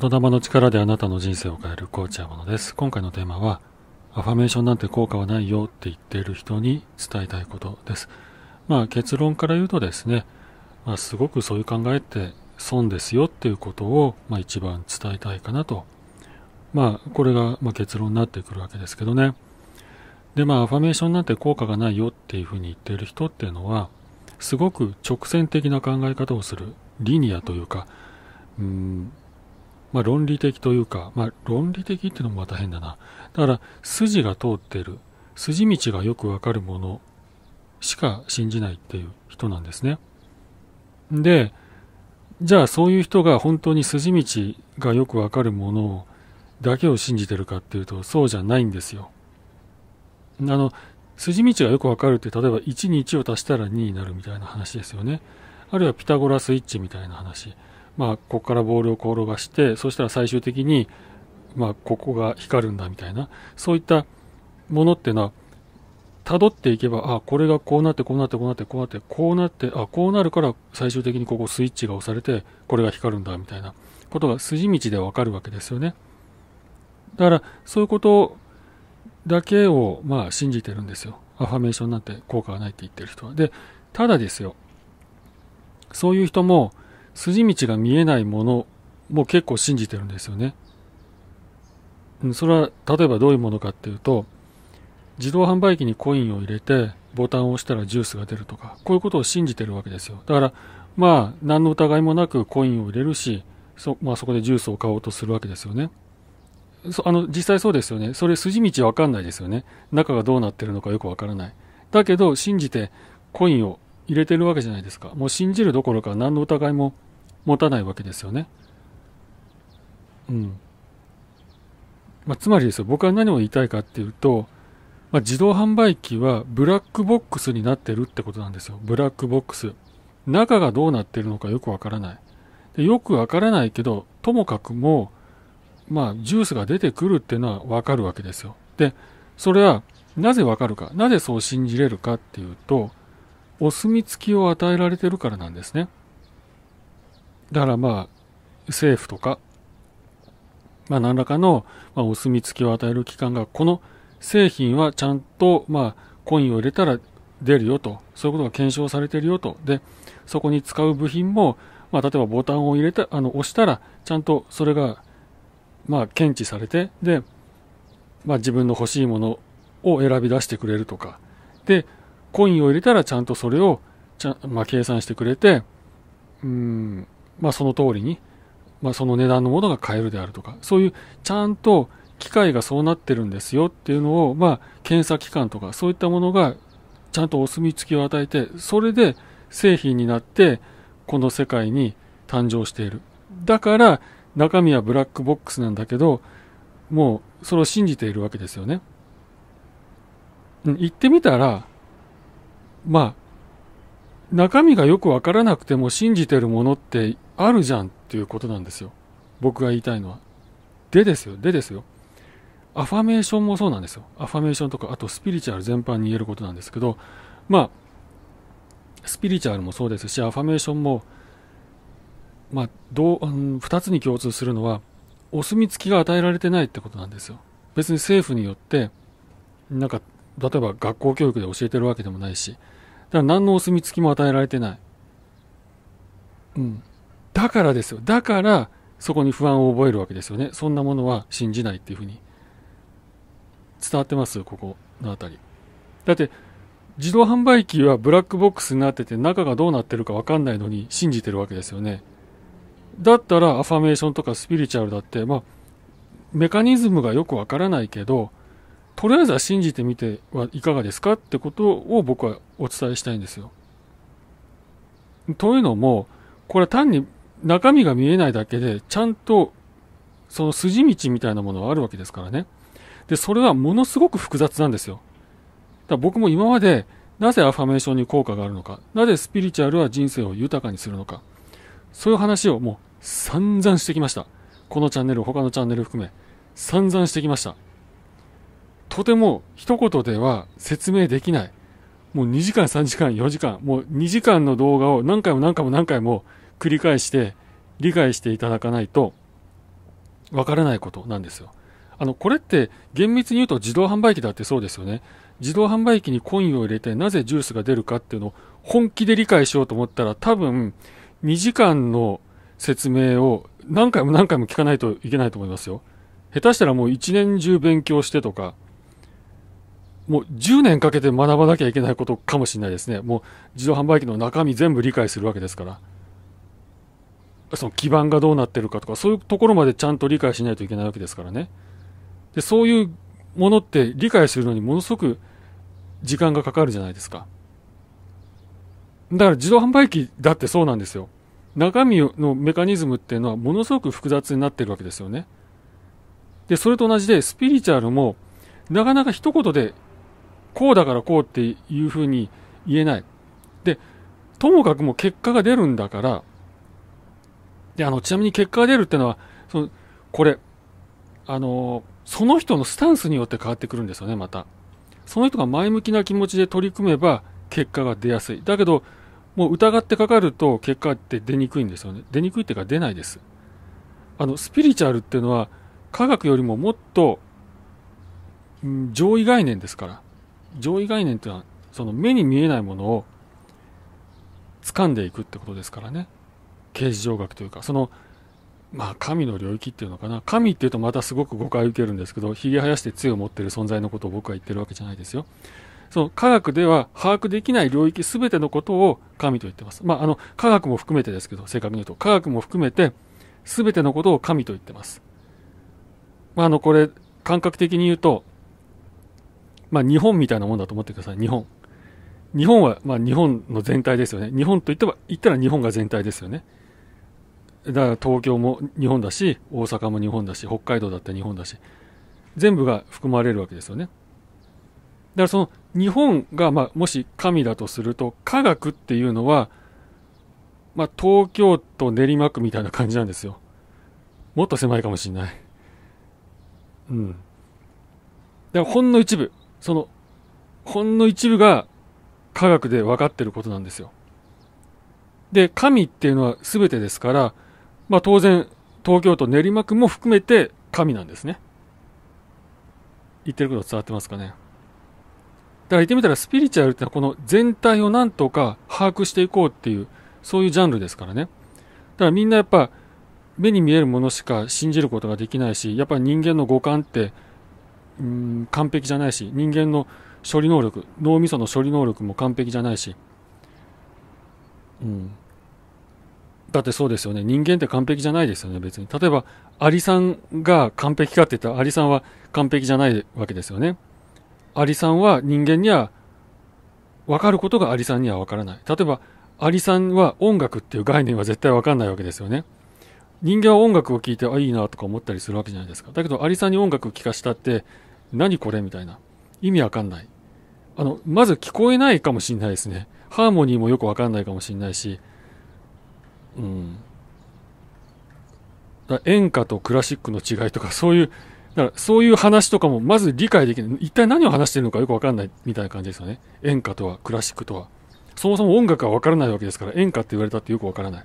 言霊の力であなたの人生を変えるコーチアモです。今回のテーマは、アファメーションなんて効果はないよって言っている人に伝えたいことです。まあ結論から言うとですね、まあ、すごくそういう考えって損ですよっていうことを、まあ、一番伝えたいかなと。まあこれが、ま結論になってくるわけですけどね。でまあアファメーションなんて効果がないよっていうふうに言っている人っていうのは、すごく直線的な考え方をする、リニアというか、うんまあ、論理的というか、まあ、論理的っていうのもまた変だな。だから、筋が通ってる、筋道がよくわかるものしか信じないっていう人なんですね。で、じゃあそういう人が本当に筋道がよくわかるものだけを信じてるかっていうと、そうじゃないんですよ。あの、筋道がよくわかるって、例えば1に1を足したら2になるみたいな話ですよね。あるいはピタゴラスイッチみたいな話。まあ、ここからボールを転がして、そしたら最終的に、まあ、ここが光るんだみたいな、そういったものっていうのは、辿っていけば、あ、これがこうなって、こうなって、こうなって、こうなって、こうなって、あ、こうなるから、最終的にここスイッチが押されて、これが光るんだみたいなことが筋道でわかるわけですよね。だから、そういうことだけを、まあ、信じてるんですよ。アファメーションなんて効果がないって言ってる人は。で、ただですよ。そういう人も、筋道が見えないものも結構信じてるんですよね。それは例えばどういうものかっていうと自動販売機にコインを入れてボタンを押したらジュースが出るとかこういうことを信じてるわけですよだからまあ何の疑いもなくコインを入れるしそ,、まあ、そこでジュースを買おうとするわけですよねそあの実際そうですよねそれ筋道わかんないですよね中がどうなってるのかよくわからないだけど信じてコインを入れてるわけじゃないですか。もう信じるどころか何の疑いも持たないわけですよね。うん。まあ、つまりですよ、僕は何を言いたいかっていうと、まあ、自動販売機はブラックボックスになってるってことなんですよ。ブラックボックス。中がどうなってるのかよくわからない。でよくわからないけど、ともかくもう、まあ、ジュースが出てくるっていうのはわかるわけですよ。で、それは、なぜわかるか、なぜそう信じれるかっていうと、お墨付きを与えられてるからなんですね。だからまあ、政府とか、まあ何らかの、まお墨付きを与える機関が、この製品はちゃんと、まあ、コインを入れたら出るよと、そういうことが検証されてるよと、で、そこに使う部品も、まあ、例えばボタンを入れた、あの、押したら、ちゃんとそれが、まあ、検知されて、で、まあ、自分の欲しいものを選び出してくれるとか、で、コインを入れたらちゃんとそれをちゃ、まあ、計算してくれて、うん、まあ、その通りに、まあ、その値段のものが買えるであるとか、そういうちゃんと機械がそうなってるんですよっていうのを、まあ、検査機関とかそういったものがちゃんとお墨付きを与えて、それで製品になって、この世界に誕生している。だから、中身はブラックボックスなんだけど、もうそれを信じているわけですよね。言ってみたら、まあ、中身がよくわからなくても信じてるものってあるじゃんっていうことなんですよ。僕が言いたいのは。でですよ、でですよ。アファメーションもそうなんですよ。アファメーションとか、あとスピリチュアル全般に言えることなんですけど、まあ、スピリチュアルもそうですし、アファメーションも、まあ、どう、うん、2つに共通するのは、お墨付きが与えられてないってことなんですよ。別に政府によって、なんか、例えば学校教育で教えてるわけでもないし、から何のお墨付きも与えられてない。うん。だからですよ。だから、そこに不安を覚えるわけですよね。そんなものは信じないっていうふうに。伝わってますここの辺り。だって、自動販売機はブラックボックスになってて中がどうなってるかわかんないのに信じてるわけですよね。だったらアファメーションとかスピリチュアルだって、まあ、メカニズムがよくわからないけど、とりあえずは信じてみてはいかがですかってことを僕はお伝えしたいんですよ。というのも、これは単に中身が見えないだけで、ちゃんとその筋道みたいなものはあるわけですからね。で、それはものすごく複雑なんですよ。だから僕も今まで、なぜアファメーションに効果があるのか、なぜスピリチュアルは人生を豊かにするのか、そういう話をもう散々してきました。このチャンネル、他のチャンネル含め、散々してきました。とても一言では説明できない。もう2時間、3時間、4時間、もう2時間の動画を何回も何回も何回も繰り返して理解していただかないとわからないことなんですよ。あの、これって厳密に言うと自動販売機だってそうですよね。自動販売機にコインを入れてなぜジュースが出るかっていうのを本気で理解しようと思ったら多分2時間の説明を何回も何回も聞かないといけないと思いますよ。下手したらもう1年中勉強してとか、もう10年かけて学ばなきゃいけないことかもしれないですね。もう自動販売機の中身全部理解するわけですから。その基盤がどうなってるかとか、そういうところまでちゃんと理解しないといけないわけですからね。で、そういうものって理解するのにものすごく時間がかかるじゃないですか。だから自動販売機だってそうなんですよ。中身のメカニズムっていうのはものすごく複雑になってるわけですよね。で、それと同じでスピリチュアルもなかなか一言でこうだからこうっていうふうに言えない。で、ともかくも結果が出るんだから、で、あの、ちなみに結果が出るってのは、その、これ、あの、その人のスタンスによって変わってくるんですよね、また。その人が前向きな気持ちで取り組めば、結果が出やすい。だけど、もう疑ってかかると結果って出にくいんですよね。出にくいっていうか出ないです。あの、スピリチュアルっていうのは科学よりももっと、上位概念ですから。上位概念というのはその目に見えないものを掴んでいくってことですからね形状上学というかそのまあ神の領域っていうのかな神っていうとまたすごく誤解を受けるんですけどひげ生やして杖を持ってる存在のことを僕は言ってるわけじゃないですよその科学では把握できない領域全てのことを神と言ってます。まあ、あの、科学も含めてですけど、正確に言うと、科学も含めて全てのことを神と言ってます。まあ、あの、これ、感覚的に言うと、まあ、日本みたいなもんだと思ってください、日本。日本は、まあ、日本の全体ですよね。日本といっては、言ったら日本が全体ですよね。だから東京も日本だし、大阪も日本だし、北海道だって日本だし、全部が含まれるわけですよね。だからその日本が、まあ、もし神だとすると、科学っていうのは、まあ、東京都練馬区みたいな感じなんですよ。もっと狭いかもしれない。うん。だからほんの一部。そのほんの一部が科学で分かってることなんですよ。で神っていうのは全てですから、まあ、当然東京都練馬区も含めて神なんですね。言ってること伝わってますかね。だから言ってみたらスピリチュアルってのはこの全体をなんとか把握していこうっていうそういうジャンルですからね。だからみんなやっぱ目に見えるものしか信じることができないしやっぱり人間の五感ってうん完璧じゃないし人間の処理能力脳みその処理能力も完璧じゃないし、うん、だってそうですよね人間って完璧じゃないですよね別に例えばアリさんが完璧かって言ったらアリさんは完璧じゃないわけですよねアリさんは人間には分かることがアリさんには分からない例えばアリさんは音楽っていう概念は絶対分かんないわけですよね人間は音楽を聴いてあいいなとか思ったりするわけじゃないですかだけどアリさんに音楽を聴かしたって何これみたいな。意味わかんない。あの、まず聞こえないかもしんないですね。ハーモニーもよくわかんないかもしんないし。うん。だ演歌とクラシックの違いとか、そういう、だからそういう話とかもまず理解できない。一体何を話してるのかよくわかんないみたいな感じですよね。演歌とは、クラシックとは。そもそも音楽はわからないわけですから、演歌って言われたってよくわからない。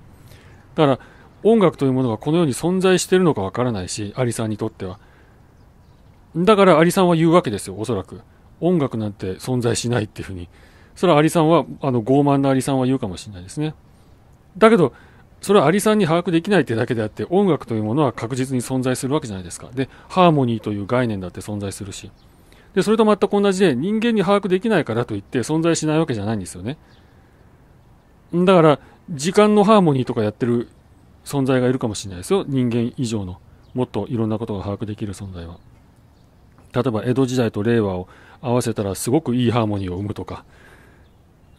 だから、音楽というものがこの世に存在してるのかわからないし、アリさんにとっては。だからアリさんは言うわけですよ、おそらく。音楽なんて存在しないっていうふうに。それはアリさんは、あの、傲慢なアリさんは言うかもしれないですね。だけど、それはアリさんに把握できないってだけであって、音楽というものは確実に存在するわけじゃないですか。で、ハーモニーという概念だって存在するし。で、それと全く同じで、人間に把握できないからといって存在しないわけじゃないんですよね。だから、時間のハーモニーとかやってる存在がいるかもしれないですよ。人間以上の。もっといろんなことが把握できる存在は。例えば江戸時代と令和を合わせたらすごくいいハーモニーを生むとか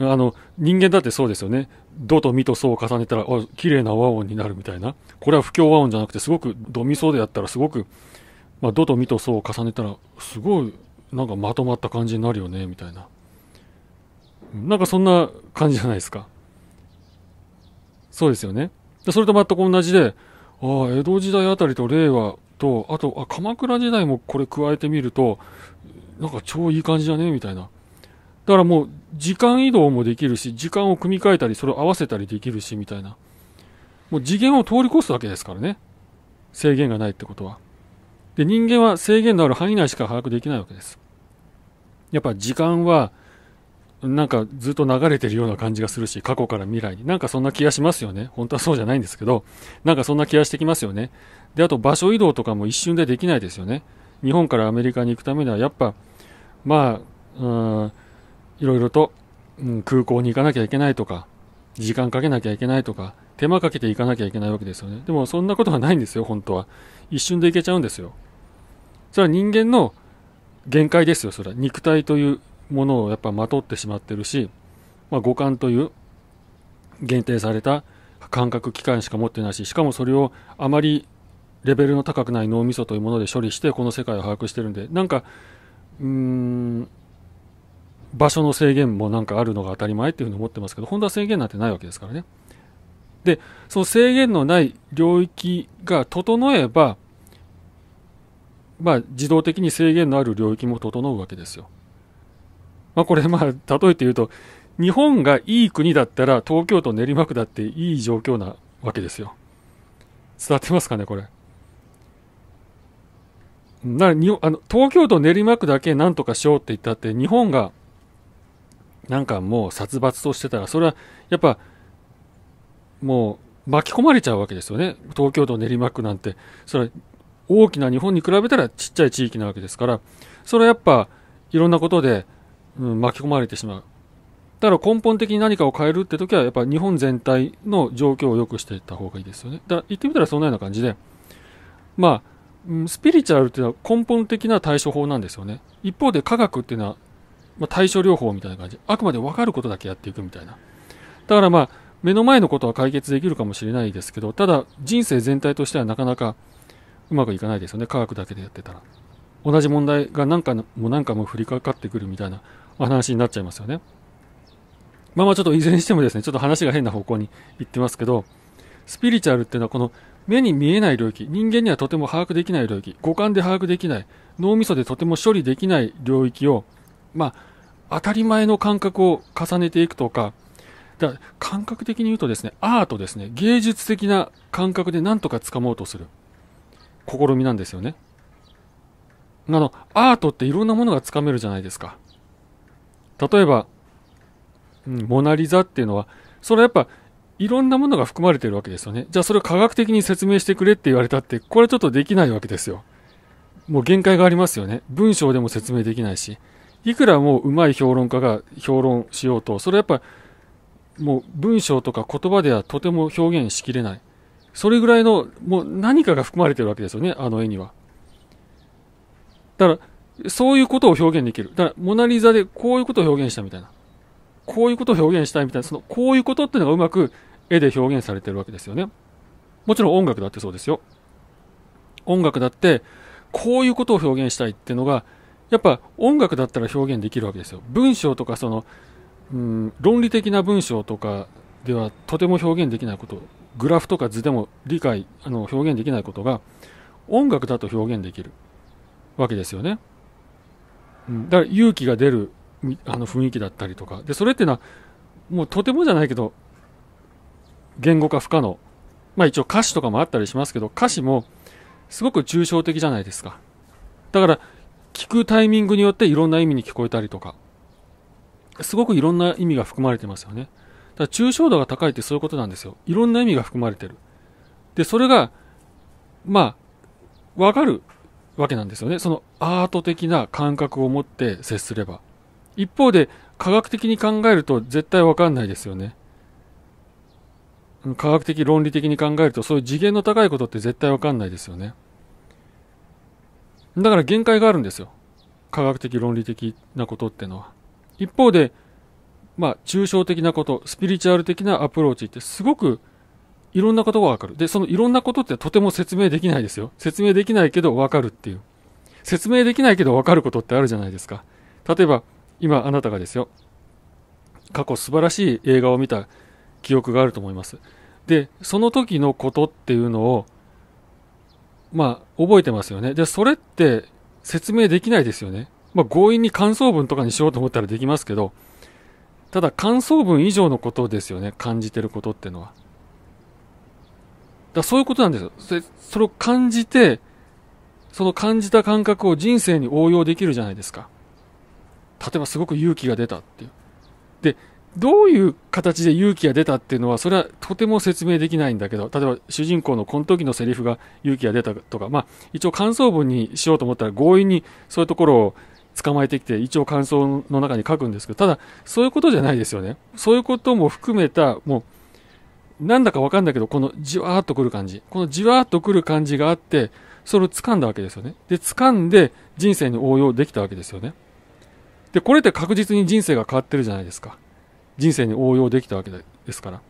あの人間だってそうですよねドとミとソを重ねたら綺麗な和音になるみたいなこれは不協和音じゃなくてすごくドミソでやったらすごく、まあ、ドとミとソを重ねたらすごいなんかまとまった感じになるよねみたいななんかそんな感じじゃないですかそうですよねそれと全く同じでああ江戸時代あたりと令和と、あと、あ、鎌倉時代もこれ加えてみると、なんか超いい感じだね、みたいな。だからもう、時間移動もできるし、時間を組み替えたり、それを合わせたりできるし、みたいな。もう次元を通り越すわけですからね。制限がないってことは。で、人間は制限のある範囲内しか把握できないわけです。やっぱ時間は、なんかずっと流れてるような感じがするし、過去から未来に。なんかそんな気がしますよね。本当はそうじゃないんですけど、なんかそんな気がしてきますよね。で、あと場所移動とかも一瞬でできないですよね。日本からアメリカに行くためには、やっぱ、まあ、うん、いろいろと、うん、空港に行かなきゃいけないとか、時間かけなきゃいけないとか、手間かけて行かなきゃいけないわけですよね。でもそんなことはないんですよ、本当は。一瞬で行けちゃうんですよ。それは人間の限界ですよ、それは。肉体というものをやっぱまとってしまってるし、まあ、五感という限定された感覚器官しか持ってないししかもそれをあまりレベルの高くない脳みそというもので処理してこの世界を把握してるんでなんかうーん場所の制限もなんかあるのが当たり前っていうふうに思ってますけど本当は制限なんてないわけですからねでその制限のない領域が整えばまあ自動的に制限のある領域も整うわけですよまあ、これ、まあ、例えて言うと、日本がいい国だったら、東京都練馬区だっていい状況なわけですよ。伝わってますかね、これ。なにあの東京都練馬区だけなんとかしようって言ったって、日本がなんかもう殺伐としてたら、それはやっぱ、もう巻き込まれちゃうわけですよね、東京都練馬区なんて、それは大きな日本に比べたらちっちゃい地域なわけですから、それはやっぱいろんなことで、うん、巻き込まれてしまう。だから根本的に何かを変えるって時は、やっぱ日本全体の状況を良くしていった方がいいですよね。だから言ってみたらそんなような感じで、まあ、スピリチュアルっていうのは根本的な対処法なんですよね。一方で科学っていうのは、まあ、対処療法みたいな感じ。あくまで分かることだけやっていくみたいな。だからまあ、目の前のことは解決できるかもしれないですけど、ただ人生全体としてはなかなかうまくいかないですよね。科学だけでやってたら。同じ問題が何回も何回も降りかかってくるみたいな話になっちゃいますよね。まあまあちょっといずれにしてもですね、ちょっと話が変な方向に行ってますけど、スピリチュアルっていうのはこの目に見えない領域、人間にはとても把握できない領域、五感で把握できない、脳みそでとても処理できない領域を、まあ、当たり前の感覚を重ねていくとか、だ感覚的に言うとですね、アートですね、芸術的な感覚で何とか掴もうとする試みなんですよね。あの、アートっていろんなものがつかめるじゃないですか。例えば、うん、モナリザっていうのは、それはやっぱ、いろんなものが含まれてるわけですよね。じゃあそれを科学的に説明してくれって言われたって、これちょっとできないわけですよ。もう限界がありますよね。文章でも説明できないし。いくらもう上手い評論家が評論しようと、それはやっぱ、もう文章とか言葉ではとても表現しきれない。それぐらいの、もう何かが含まれてるわけですよね、あの絵には。だから、そういうことを表現できる。だから、モナリザでこういうことを表現したみたいな。こういうことを表現したいみたいな、その、こういうことっていうのがうまく絵で表現されてるわけですよね。もちろん音楽だってそうですよ。音楽だって、こういうことを表現したいっていうのが、やっぱ音楽だったら表現できるわけですよ。文章とか、その、うん、論理的な文章とかではとても表現できないこと、グラフとか図でも理解、あの表現できないことが、音楽だと表現できるわけですよね。だから勇気が出るあの雰囲気だったりとかでそれっていうのはもうとてもじゃないけど言語化不可能まあ一応歌詞とかもあったりしますけど歌詞もすごく抽象的じゃないですかだから聞くタイミングによっていろんな意味に聞こえたりとかすごくいろんな意味が含まれてますよねだから抽象度が高いってそういうことなんですよいろんな意味が含まれてるでそれがまあ分かるわけなんですよね。そのアート的な感覚を持って接すれば。一方で、科学的に考えると絶対わかんないですよね。科学的、論理的に考えると、そういう次元の高いことって絶対わかんないですよね。だから限界があるんですよ。科学的、論理的なことってのは。一方で、まあ、抽象的なこと、スピリチュアル的なアプローチってすごくいろんなことがわかる。で、そのいろんなことってとても説明できないですよ。説明できないけどわかるっていう。説明できないけどわかることってあるじゃないですか。例えば、今あなたがですよ。過去素晴らしい映画を見た記憶があると思います。で、その時のことっていうのを、まあ、覚えてますよね。で、それって説明できないですよね。まあ、強引に感想文とかにしようと思ったらできますけど、ただ感想文以上のことですよね、感じてることっていうのは。だそういうことなんですよ。それ、それを感じて、その感じた感覚を人生に応用できるじゃないですか。例えばすごく勇気が出たっていう。で、どういう形で勇気が出たっていうのは、それはとても説明できないんだけど、例えば主人公のこの時のセリフが勇気が出たとか、まあ、一応感想文にしようと思ったら強引にそういうところを捕まえてきて、一応感想の中に書くんですけど、ただ、そういうことじゃないですよね。そういうことも含めた、もう、なんだかわかんないけど、このじわーっとくる感じ。このじわーっとくる感じがあって、それを掴んだわけですよね。で、掴んで人生に応用できたわけですよね。で、これって確実に人生が変わってるじゃないですか。人生に応用できたわけですから。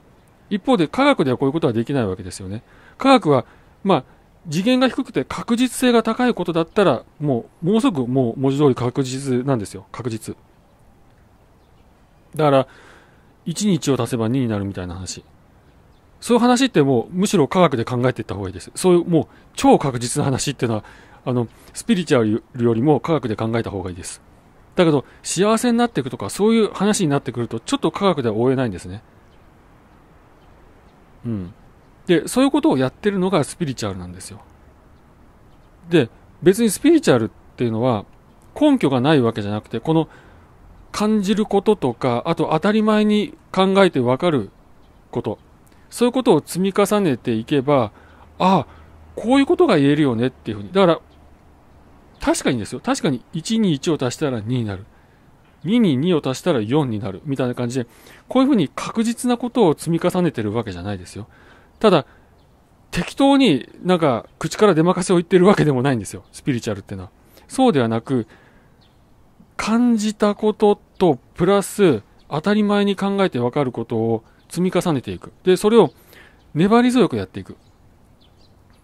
一方で科学ではこういうことはできないわけですよね。科学は、まあ、次元が低くて確実性が高いことだったら、もう、もうすぐもう文字通り確実なんですよ。確実。だから、1日を足せば2になるみたいな話。そういう話ってもうむしろ科学で考えていった方がいいです。そういうもう超確実な話っていうのは、あの、スピリチュアルよりも科学で考えた方がいいです。だけど、幸せになっていくとか、そういう話になってくると、ちょっと科学では追えないんですね。うん。で、そういうことをやってるのがスピリチュアルなんですよ。で、別にスピリチュアルっていうのは、根拠がないわけじゃなくて、この感じることとか、あと当たり前に考えてわかること。そういうことを積み重ねていけば、ああ、こういうことが言えるよねっていうふうに。だから、確かにですよ。確かに1に1を足したら2になる。2に2を足したら4になる。みたいな感じで、こういうふうに確実なことを積み重ねてるわけじゃないですよ。ただ、適当になんか口から出まかせを言ってるわけでもないんですよ。スピリチュアルってのは。そうではなく、感じたことと、プラス当たり前に考えてわかることを積み重ねていく。で、それを粘り強くやっていく。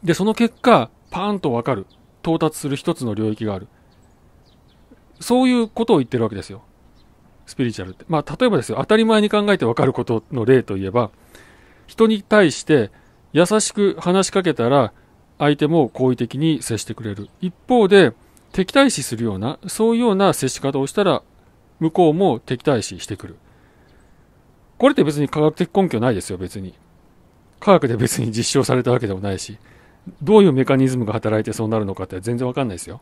で、その結果、パーンとわかる。到達する一つの領域がある。そういうことを言ってるわけですよ。スピリチュアルって。まあ、例えばですよ。当たり前に考えてわかることの例といえば、人に対して優しく話しかけたら、相手も好意的に接してくれる。一方で、敵対視するような、そういうような接し方をしたら、向こうも敵対視してくる。これって別に科学的根拠ないですよ、別に。科学で別に実証されたわけでもないし、どういうメカニズムが働いてそうなるのかって全然わかんないですよ。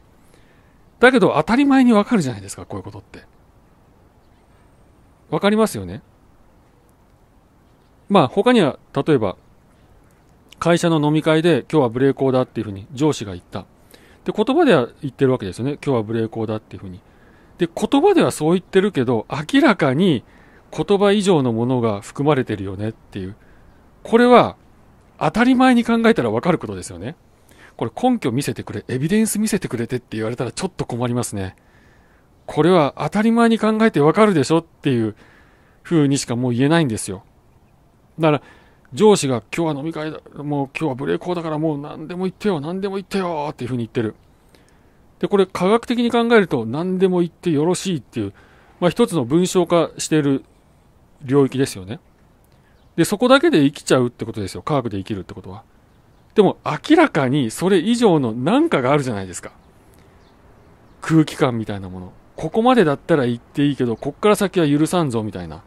だけど当たり前にわかるじゃないですか、こういうことって。わかりますよね。まあ他には、例えば、会社の飲み会で今日は無礼講だっていうふうに上司が言った。で、言葉では言ってるわけですよね。今日は無礼講だっていうふうに。で、言葉ではそう言ってるけど、明らかに言葉以上のものが含まれてるよねっていう。これは当たり前に考えたらわかることですよね。これ根拠見せてくれ、エビデンス見せてくれてって言われたらちょっと困りますね。これは当たり前に考えてわかるでしょっていう風にしかもう言えないんですよ。だから上司が今日は飲み会だ、もう今日はブレーコーだからもう何でも言ってよ、何でも言ってよっていう風に言ってる。で、これ科学的に考えると何でも言ってよろしいっていう、まあ一つの文章化している領域ですよね。で、そこだけで生きちゃうってことですよ。科学で生きるってことは。でも明らかにそれ以上の何かがあるじゃないですか。空気感みたいなもの。ここまでだったら言っていいけど、こっから先は許さんぞみたいな。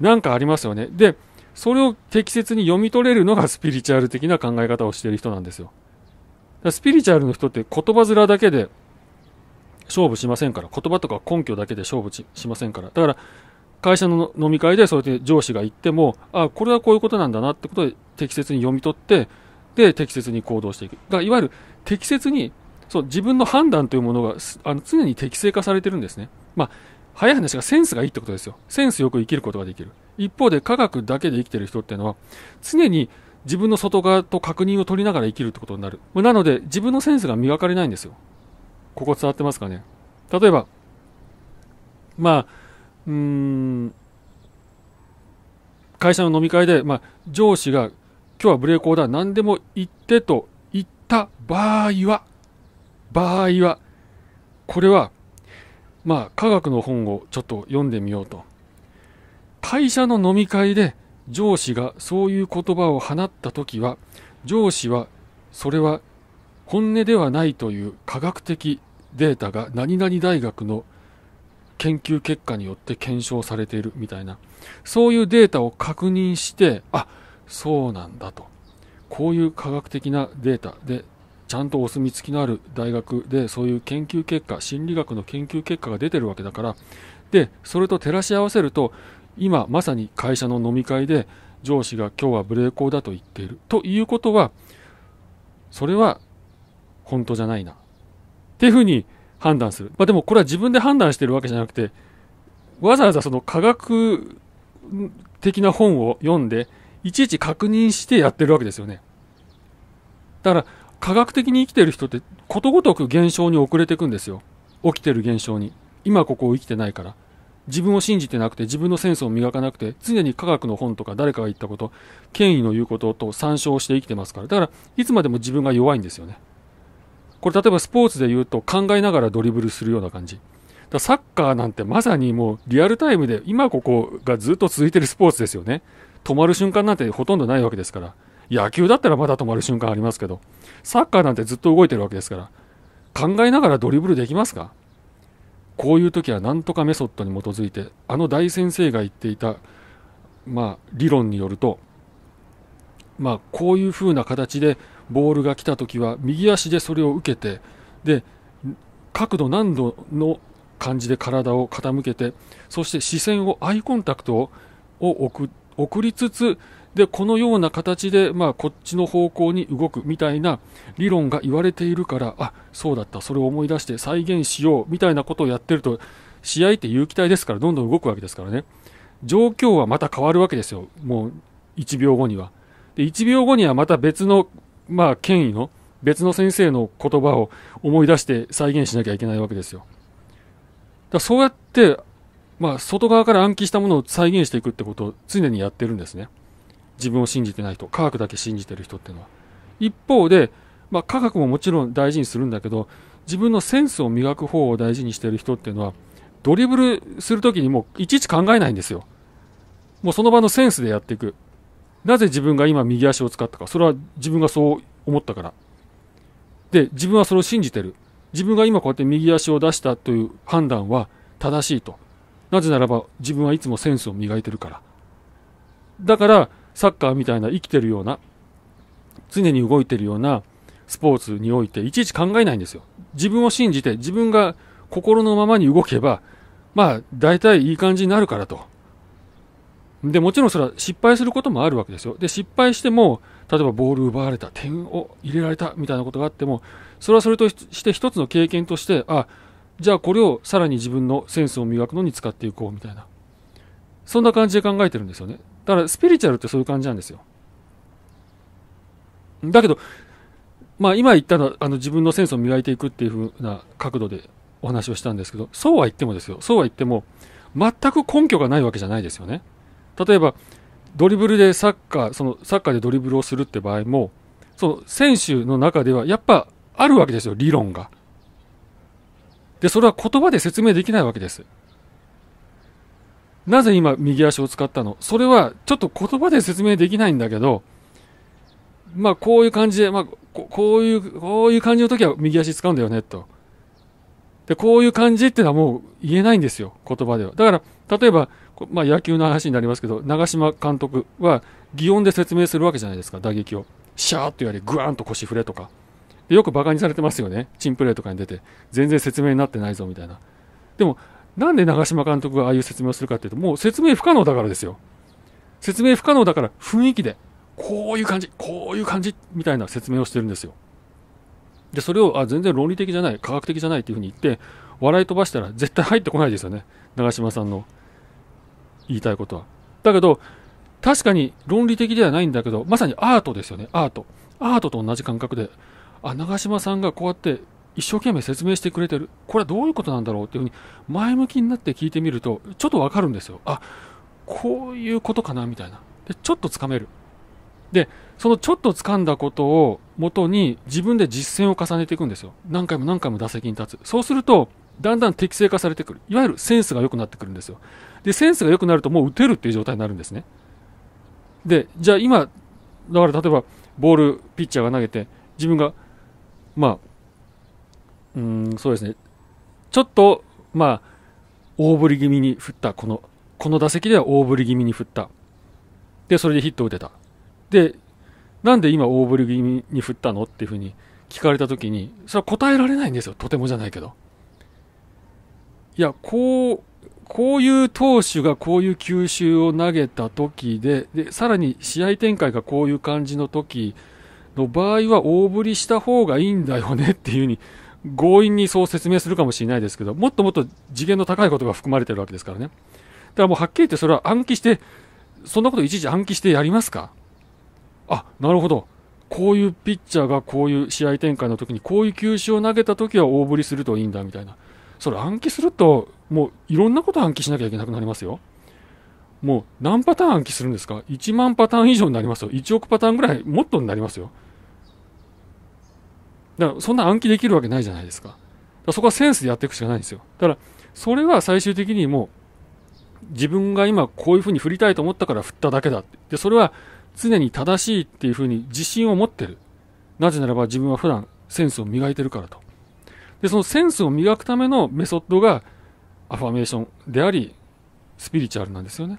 なんかありますよね。で、それを適切に読み取れるのがスピリチュアル的な考え方をしている人なんですよ。スピリチュアルの人って言葉面だけで勝負しませんから、言葉とか根拠だけで勝負しませんから。だから、会社の飲み会でそうやって上司が言っても、あこれはこういうことなんだなってことで適切に読み取って、で、適切に行動していく。だからいわゆる適切に、そう、自分の判断というものがあの常に適正化されてるんですね。まあ、早い話がセンスがいいってことですよ。センスよく生きることができる。一方で科学だけで生きてる人っていうのは、常に自分の外側と確認を取りながら生きるってことになる。なので、自分のセンスが磨かれないんですよ。ここ伝わってますかね。例えば、まあ、うん会社の飲み会で、まあ、上司が今日はブレーコーだ何でも言ってと言った場合は場合はこれはまあ科学の本をちょっと読んでみようと会社の飲み会で上司がそういう言葉を放った時は上司はそれは本音ではないという科学的データが何々大学の研究結果によって検証されているみたいな、そういうデータを確認して、あ、そうなんだと。こういう科学的なデータで、ちゃんとお墨付きのある大学で、そういう研究結果、心理学の研究結果が出てるわけだから、で、それと照らし合わせると、今まさに会社の飲み会で、上司が今日は無礼講だと言っている。ということは、それは本当じゃないな。っていうふうに判断する、まあ、でもこれは自分で判断してるわけじゃなくてわざわざその科学的な本を読んでいちいち確認してやってるわけですよねだから科学的に生きてる人ってことごとく現象に遅れていくんですよ起きてる現象に今ここを生きてないから自分を信じてなくて自分のセンスを磨かなくて常に科学の本とか誰かが言ったこと権威の言うことと参照して生きてますからだからいつまでも自分が弱いんですよねこれ例えばスポーツで言うと考えながらドリブルするような感じ。だサッカーなんてまさにもうリアルタイムで今ここがずっと続いてるスポーツですよね。止まる瞬間なんてほとんどないわけですから。野球だったらまだ止まる瞬間ありますけど、サッカーなんてずっと動いてるわけですから、考えながらドリブルできますかこういう時はなんとかメソッドに基づいて、あの大先生が言っていた、まあ、理論によると、まあ、こういうふうな形でボールが来た時は右足でそれを受けてで角度何度の感じで体を傾けてそして視線をアイコンタクトを送りつつでこのような形で、まあ、こっちの方向に動くみたいな理論が言われているからあそうだったそれを思い出して再現しようみたいなことをやってると試合って有機体ですからどんどん動くわけですからね状況はまた変わるわけですよもう1秒後にはで1秒後にはまた別のまあ、権威の別の先生の言葉を思い出して再現しなきゃいけないわけですよ。だそうやって、まあ、外側から暗記したものを再現していくってことを常にやってるんですね。自分を信じてない人、科学だけ信じてる人っていうのは。一方で、まあ、科学ももちろん大事にするんだけど、自分のセンスを磨く方を大事にしてる人っていうのは、ドリブルするときにもういちいち考えないんですよ。もうその場のセンスでやっていく。なぜ自分が今右足を使ったか。それは自分がそう思ったから。で、自分はそれを信じてる。自分が今こうやって右足を出したという判断は正しいと。なぜならば自分はいつもセンスを磨いてるから。だから、サッカーみたいな生きてるような、常に動いてるようなスポーツにおいて、いちいち考えないんですよ。自分を信じて、自分が心のままに動けば、まあ、大体いい感じになるからと。で、もちろんそれは失敗することもあるわけですよ。で、失敗しても、例えばボール奪われた、点を入れられたみたいなことがあっても、それはそれとして一つの経験として、あ、じゃあこれをさらに自分のセンスを磨くのに使っていこうみたいな。そんな感じで考えてるんですよね。だからスピリチュアルってそういう感じなんですよ。だけど、まあ今言ったのはあの自分のセンスを磨いていくっていうふうな角度でお話をしたんですけど、そうは言ってもですよ。そうは言っても、全く根拠がないわけじゃないですよね。例えばドリブルでサッカーそのサッカーでドリブルをするって場合もその選手の中ではやっぱあるわけですよ理論が。でそれは言葉で説明できないわけです。なぜ今右足を使ったのそれはちょっと言葉で説明できないんだけどまあこういう感じで、まあ、こういうこういう感じの時は右足使うんだよねと。でこういう感じっていうのはもう言えないんですよ言葉では。だから例えばまあ、野球の話になりますけど、長嶋監督は、擬音で説明するわけじゃないですか、打撃を。シャーっとやり、ぐわーんと腰振れとか。でよくバカにされてますよね、チンプレーとかに出て、全然説明になってないぞみたいな。でも、なんで長嶋監督がああいう説明をするかっていうと、もう説明不可能だからですよ。説明不可能だから雰囲気で、こういう感じ、こういう感じ、みたいな説明をしてるんですよ。で、それを、あ、全然論理的じゃない、科学的じゃないっていうふうに言って、笑い飛ばしたら絶対入ってこないですよね。長嶋さんの言いたいことは。だけど、確かに論理的ではないんだけど、まさにアートですよね、アート。アートと同じ感覚で、あ、長嶋さんがこうやって一生懸命説明してくれてる。これはどういうことなんだろうっていうふうに、前向きになって聞いてみると、ちょっとわかるんですよ。あ、こういうことかな、みたいな。で、ちょっとつかめる。で、そのちょっとつかんだことをもとに自分で実践を重ねていくんですよ。何回も何回も打席に立つ。そうすると、だんだん適正化されてくる。いわゆるセンスが良くなってくるんですよ。で、センスが良くなるともう打てるっていう状態になるんですね。で、じゃあ今、だから例えば、ボール、ピッチャーが投げて、自分が、まあ、うん、そうですね。ちょっと、まあ、大振り気味に振った。この、この打席では大振り気味に振った。で、それでヒットを打てた。で、なんで今大振り気味に振ったのっていうふうに聞かれたときに、それは答えられないんですよ。とてもじゃないけど。いや、こう、こういう投手がこういう球種を投げた時で、で、さらに試合展開がこういう感じの時の場合は大振りした方がいいんだよねっていうふうに強引にそう説明するかもしれないですけど、もっともっと次元の高いことが含まれてるわけですからね。だからもうはっきり言ってそれは暗記して、そんなこといちいち暗記してやりますかあ、なるほど。こういうピッチャーがこういう試合展開の時に、こういう球種を投げた時は大振りするといいんだみたいな。それ暗記すると、もういろんなこと暗記しなきゃいけなくなりますよ。もう何パターン暗記するんですか ?1 万パターン以上になりますよ。1億パターンぐらいもっとになりますよ。だからそんな暗記できるわけないじゃないですか。かそこはセンスでやっていくしかないんですよ。だからそれは最終的にもう自分が今こういうふうに振りたいと思ったから振っただけだって。で、それは常に正しいっていうふうに自信を持ってる。なぜならば自分は普段センスを磨いてるからと。で、そのセンスを磨くためのメソッドがアファメーションであり、スピリチュアルなんですよね。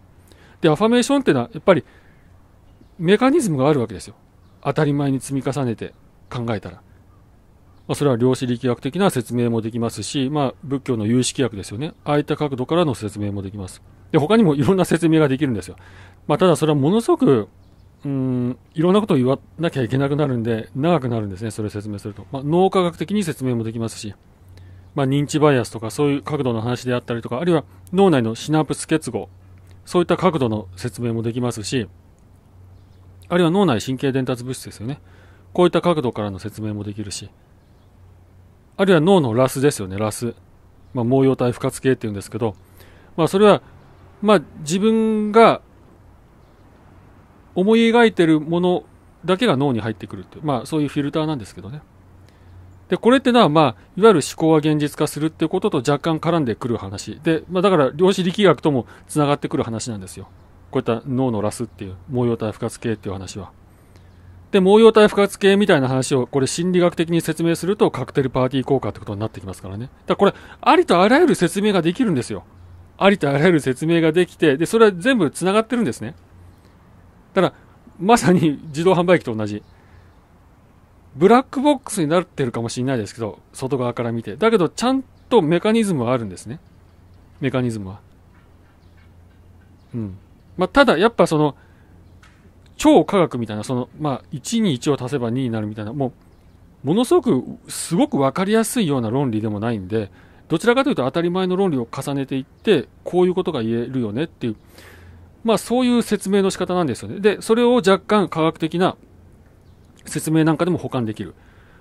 で、アファメーションっていうのは、やっぱり、メカニズムがあるわけですよ。当たり前に積み重ねて考えたら。まあ、それは量子力学的な説明もできますし、まあ、仏教の有識学ですよね。ああいった角度からの説明もできます。で、他にもいろんな説明ができるんですよ。まあ、ただそれはものすごくうんいろんなことを言わなきゃいけなくなるんで長くなるんですねそれを説明すると、まあ、脳科学的に説明もできますし、まあ、認知バイアスとかそういう角度の話であったりとかあるいは脳内のシナプス結合そういった角度の説明もできますしあるいは脳内神経伝達物質ですよねこういった角度からの説明もできるしあるいは脳のラスですよねラス、まあ、毛様体不活系っていうんですけど、まあ、それは、まあ、自分が思い描いてるものだけが脳に入ってくるっていう、まあ、そういうフィルターなんですけどね。で、これってのは、まあ、いわゆる思考は現実化するっていうことと若干絡んでくる話。で、まあ、だから量子力学ともつながってくる話なんですよ。こういった脳のラスっていう、毛様体不活系っていう話は。で、毛様体不活系みたいな話を、これ心理学的に説明するとカクテルパーティー効果ってことになってきますからね。だからこれ、ありとあらゆる説明ができるんですよ。ありとあらゆる説明ができて、で、それは全部つながってるんですね。だまさに自動販売機と同じ。ブラックボックスになってるかもしれないですけど、外側から見て。だけど、ちゃんとメカニズムはあるんですね。メカニズムは。うん。まあ、ただ、やっぱその、超科学みたいな、その、まあ、1に1を足せば2になるみたいな、もう、ものすごく、すごく分かりやすいような論理でもないんで、どちらかというと当たり前の論理を重ねていって、こういうことが言えるよねっていう。まあそういう説明の仕方なんですよね。で、それを若干科学的な説明なんかでも保管できる。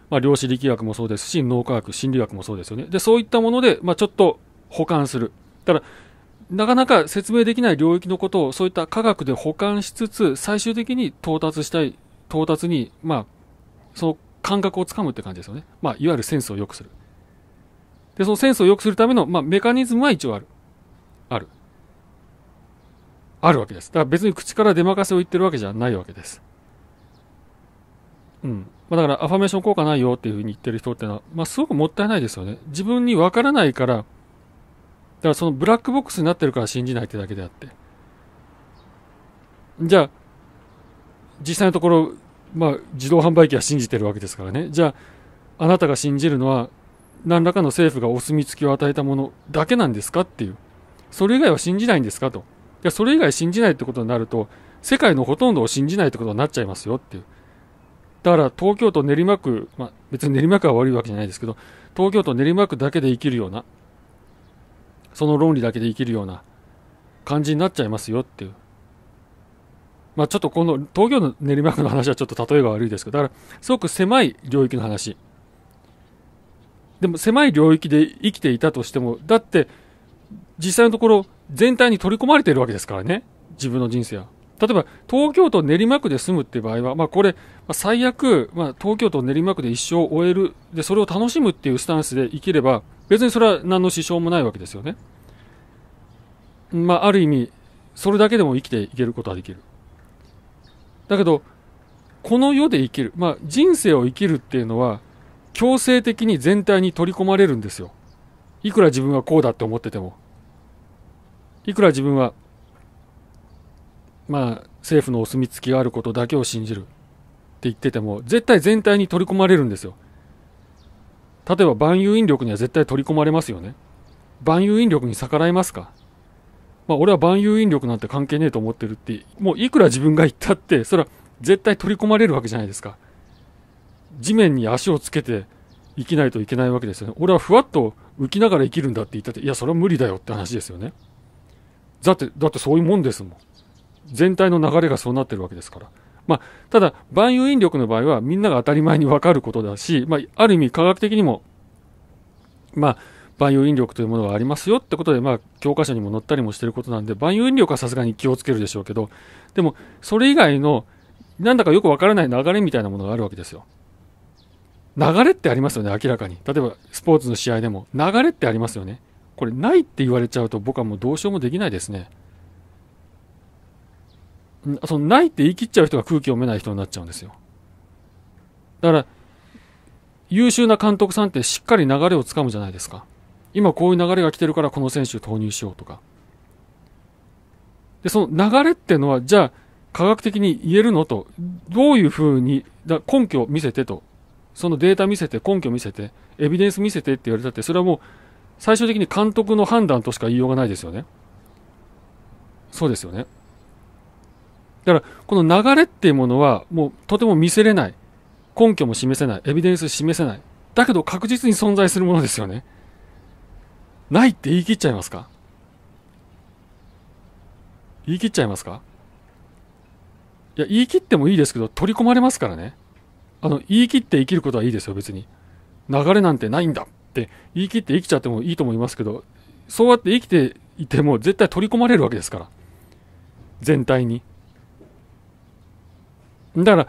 まあ量子力学もそうですし、脳科学、心理学もそうですよね。で、そういったもので、まあちょっと保管する。ただ、なかなか説明できない領域のことをそういった科学で保管しつつ、最終的に到達したい、到達に、まあ、その感覚をつかむって感じですよね。まあ、いわゆるセンスを良くする。で、そのセンスを良くするための、まあ、メカニズムは一応ある。ある。あるわけです。だから別に口から出まかせを言ってるわけじゃないわけです。うん。まあ、だからアファメーション効果ないよっていうふうに言ってる人ってのは、まあ、すごくもったいないですよね。自分にわからないから、だからそのブラックボックスになってるから信じないってだけであって。じゃあ、実際のところ、まあ、自動販売機は信じてるわけですからね。じゃあ、あなたが信じるのは、何らかの政府がお墨付きを与えたものだけなんですかっていう。それ以外は信じないんですかと。でそれ以外信じないってことになると世界のほとんどを信じないってことになっちゃいますよっていうだから東京都練馬区、まあ、別に練馬区は悪いわけじゃないですけど東京都練馬区だけで生きるようなその論理だけで生きるような感じになっちゃいますよっていうまあ、ちょっとこの東京の練馬区の話はちょっと例えが悪いですけどだからすごく狭い領域の話でも狭い領域で生きていたとしてもだって実際のところ全体に取り込まれているわけですからね、自分の人生は。例えば、東京都練馬区で住むっていう場合は、まあ、これ、最悪、まあ、東京都練馬区で一生を終えるで、それを楽しむっていうスタンスで生きれば、別にそれは何の支障もないわけですよね。まあ、ある意味、それだけでも生きていけることはできる。だけど、この世で生きる、まあ、人生を生きるっていうのは、強制的に全体に取り込まれるんですよ。いくら自分はこうだって思ってても。いくら自分は、まあ、政府のお墨付きがあることだけを信じるって言ってても、絶対全体に取り込まれるんですよ。例えば万有引力には絶対取り込まれますよね。万有引力に逆らえますかまあ、俺は万有引力なんて関係ねえと思ってるって、もういくら自分が言ったって、それは絶対取り込まれるわけじゃないですか。地面に足をつけて生きないといけないわけですよね。俺はふわっと浮きながら生きるんだって言ったって、いや、それは無理だよって話ですよね。だって、だってそういうもんですもん。全体の流れがそうなってるわけですから。まあ、ただ、万有引力の場合はみんなが当たり前にわかることだし、まあ、ある意味科学的にも、まあ、万有引力というものがありますよってことで、まあ、教科書にも載ったりもしてることなんで、万有引力はさすがに気をつけるでしょうけど、でも、それ以外の、なんだかよくわからない流れみたいなものがあるわけですよ。流れってありますよね、明らかに。例えば、スポーツの試合でも、流れってありますよね。これないって言われちゃうと僕はもうどうしようもできないですね。そのないって言い切っちゃう人が空気読めない人になっちゃうんですよ。だから、優秀な監督さんってしっかり流れをつかむじゃないですか。今こういう流れが来てるからこの選手投入しようとか。で、その流れってのは、じゃあ、科学的に言えるのと、どういうふうに、だ根拠を見せてと、そのデータ見せて、根拠見せて、エビデンス見せてって言われたって、それはもう、最終的に監督の判断としか言いようがないですよね。そうですよね。だから、この流れっていうものは、もうとても見せれない。根拠も示せない。エビデンス示せない。だけど確実に存在するものですよね。ないって言い切っちゃいますか言い切っちゃいますかいや、言い切ってもいいですけど、取り込まれますからね。あの、言い切って生きることはいいですよ、別に。流れなんてないんだって言い切って生きちゃってもいいと思いますけど、そうやって生きていても絶対取り込まれるわけですから。全体に。だから、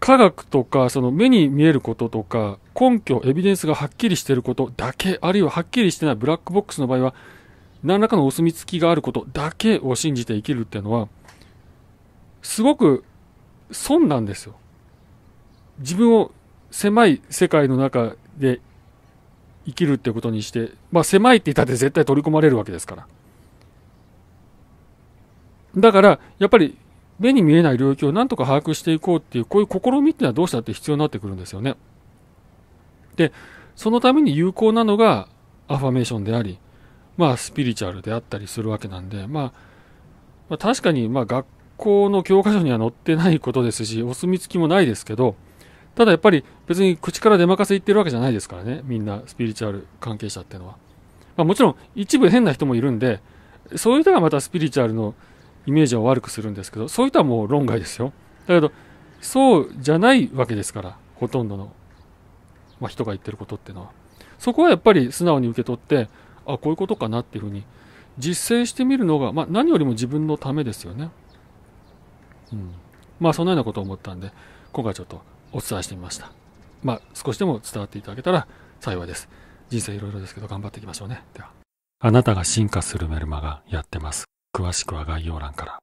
科学とか、その目に見えることとか、根拠、エビデンスがはっきりしてることだけ、あるいははっきりしてないブラックボックスの場合は、何らかのお墨付きがあることだけを信じて生きるっていうのは、すごく損なんですよ。自分を狭い世界の中で生きるってことにして、まあ、狭いって言ったって絶対取り込まれるわけですから。だから、やっぱり目に見えない領域をなんとか把握していこうっていう、こういう試みっていうのはどうしたって必要になってくるんですよね。で、そのために有効なのがアファメーションであり、まあ、スピリチュアルであったりするわけなんで、まあ、まあ、確かに、まあ、学校の教科書には載ってないことですし、お墨付きもないですけど、ただやっぱり別に口から出まかせ言ってるわけじゃないですからね、みんなスピリチュアル関係者っていうのは。まあ、もちろん一部変な人もいるんで、そういう人がまたスピリチュアルのイメージを悪くするんですけど、そういう人はもう論外ですよ。だけど、そうじゃないわけですから、ほとんどの、まあ、人が言ってることっていうのは。そこはやっぱり素直に受け取って、あ、こういうことかなっていうふうに実践してみるのが、まあ、何よりも自分のためですよね。うん。まあそんなようなことを思ったんで、今回ちょっとお伝えしてみました。まあ、少しでも伝わっていただけたら幸いです。人生いろいろですけど頑張っていきましょうね。では。あなたが進化するメルマがやってます。詳しくは概要欄から。